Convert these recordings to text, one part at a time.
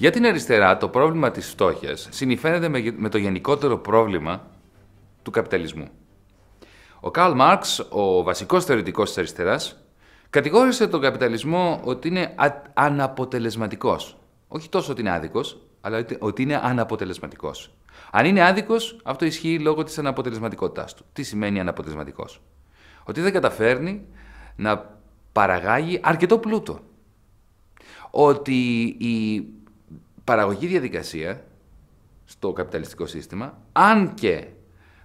Για την αριστερά, το πρόβλημα της φτώχειας συνηφαίνεται με το γενικότερο πρόβλημα του καπιταλισμού. Ο Καρλ Μάρξ, ο βασικός θεωρητικός της αριστεράς, κατηγόρησε τον καπιταλισμό ότι είναι αναποτελεσματικός. Όχι τόσο ότι είναι άδικος, αλλά ότι είναι αναποτελεσματικός. Αν είναι άδικος, αυτό ισχύει λόγω της αναποτελεσματικότητας του. Τι σημαίνει αναποτελεσματικός. Ότι δεν καταφέρνει να παραγάγει αρκετό πλούτο. Ότι η παραγωγή διαδικασία στο καπιταλιστικό σύστημα, αν και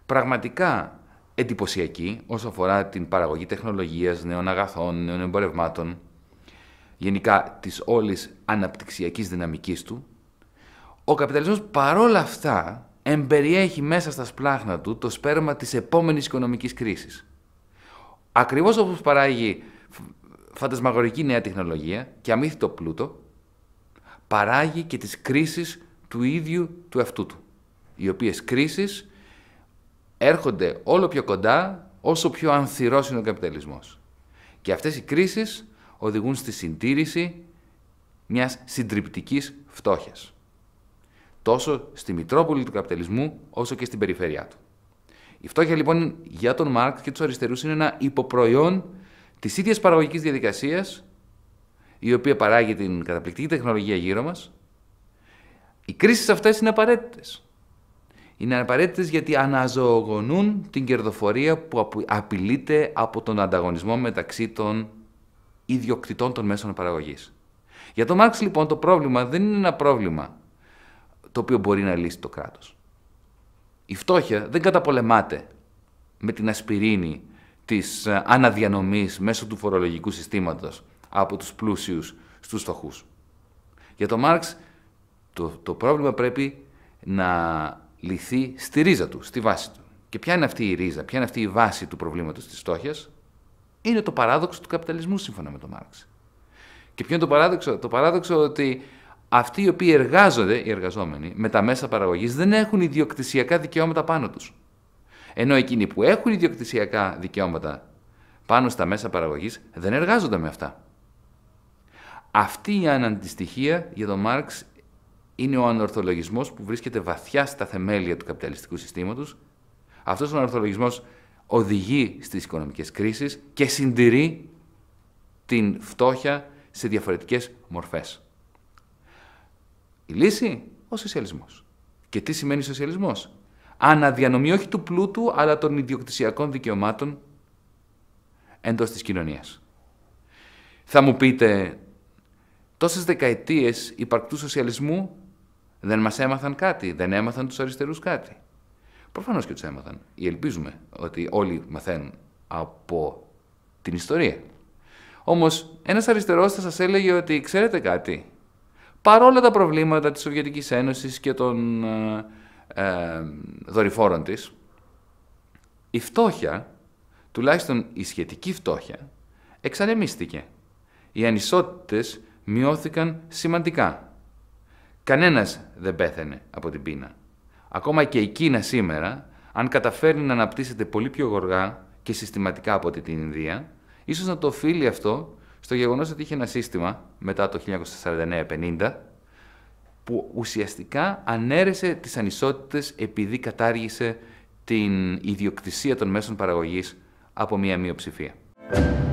πραγματικά εντυπωσιακή όσο αφορά την παραγωγή τεχνολογίας, νέων αγαθών, νέων εμπορευμάτων, γενικά της όλης αναπτυξιακής δυναμικής του, ο καπιταλισμός παρόλα αυτά εμπεριέχει μέσα στα σπλάχνα του το σπέρμα της επόμενης οικονομικής κρίσης. Ακριβώς όπως παράγει φαντασμαγορική νέα τεχνολογία και αμύθιτο πλούτο, παράγει και τις κρίσεις του ίδιου του εαυτού του. Οι οποίες κρίσεις έρχονται όλο πιο κοντά όσο πιο ανθυρός είναι ο καπιταλισμός. Και αυτές οι κρίσεις οδηγούν στη συντήρηση μιας συντριπτικής φτώχειας. Τόσο στη Μητρόπολη του καπιταλισμού όσο και στην περιφέρειά του. Η φτώχεια λοιπόν για τον Μάρκ και τους αριστερούς είναι ένα υποπροϊόν της ίδιας παραγωγικής διαδικασίας η οποία παράγει την καταπληκτική τεχνολογία γύρω μας, οι κρίσεις αυτές είναι απαραίτητες. Είναι απαραίτητες γιατί αναζωογονούν την κερδοφορία που απειλείται από τον ανταγωνισμό μεταξύ των ιδιοκτητών των μέσων παραγωγής. Για τον Μάρξ λοιπόν το πρόβλημα δεν είναι ένα πρόβλημα το οποίο μπορεί να λύσει το κράτος. Η φτώχεια δεν καταπολεμάται με την ασπιρίνη της ε, αναδιανομής μέσω του φορολογικού συστήματος από τους πλούσιους στους φτωχούς. Για τον Μάρξ το, το πρόβλημα πρέπει να λυθεί στη ρίζα του, στη βάση του. Και ποια είναι αυτή η ρίζα, ποια είναι αυτή η βάση του προβλήματος της φτώχειας, είναι το παράδοξο του καπιταλισμού σύμφωνα με τον Μάρξ. Και ποιο είναι το παράδοξο, το παράδοξο ότι αυτοί οι οποίοι εργάζονται, οι εργαζόμενοι, με τα μέσα παραγωγής δεν έχουν ιδιοκτησιακά δικαιώματα πάνω τους. Ενώ εκείνοι που έχουν ιδιοκτησιακά δικαιώματα πάνω στα μέσα παραγωγής δεν εργάζονται με αυτά. Αυτή η αναντιστοιχία για τον Μάρξ είναι ο ανορθολογισμός που βρίσκεται βαθιά στα θεμέλια του καπιταλιστικού συστήματος. Αυτός ο ανορθολογισμός οδηγεί στις οικονομικές κρίσεις και συντηρεί την φτώχεια σε διαφορετικές μορφές. Η λύση ο σοσιαλισμός. Και τι σημαίνει σοσιαλισμός. Αναδιανομή όχι του πλούτου αλλά των ιδιοκτησιακών δικαιωμάτων εντός της κοινωνίας. Θα μου πείτε Τόσες δεκαετίες υπαρκτού σοσιαλισμού δεν μας έμαθαν κάτι, δεν έμαθαν τους αριστερούς κάτι. Προφανώς και τους έμαθαν. Ή ελπίζουμε ότι όλοι μαθαίνουν από την ιστορία. Όμως, ένας αριστερός θα σας έλεγε ότι ξέρετε κάτι, παρόλα τα προβλήματα της Σοβιετικής Ένωσης και των ε, ε, δορυφόρων της, η φτώχεια, τουλάχιστον η σχετική φτώχεια, εξανεμίστηκε. Οι ανισότητες μειώθηκαν σημαντικά. Κανένας δεν πέθανε από την πείνα. Ακόμα και η Κίνα σήμερα, αν καταφέρει να αναπτύσσεται πολύ πιο γοργά και συστηματικά από την Ινδία, ίσως να το οφείλει αυτό στο γεγονός ότι είχε ένα σύστημα μετά το 1949-50 που ουσιαστικά ανέρεσε τις ανισότητες επειδή κατάργησε την ιδιοκτησία των μέσων παραγωγής από μια μειοψηφία.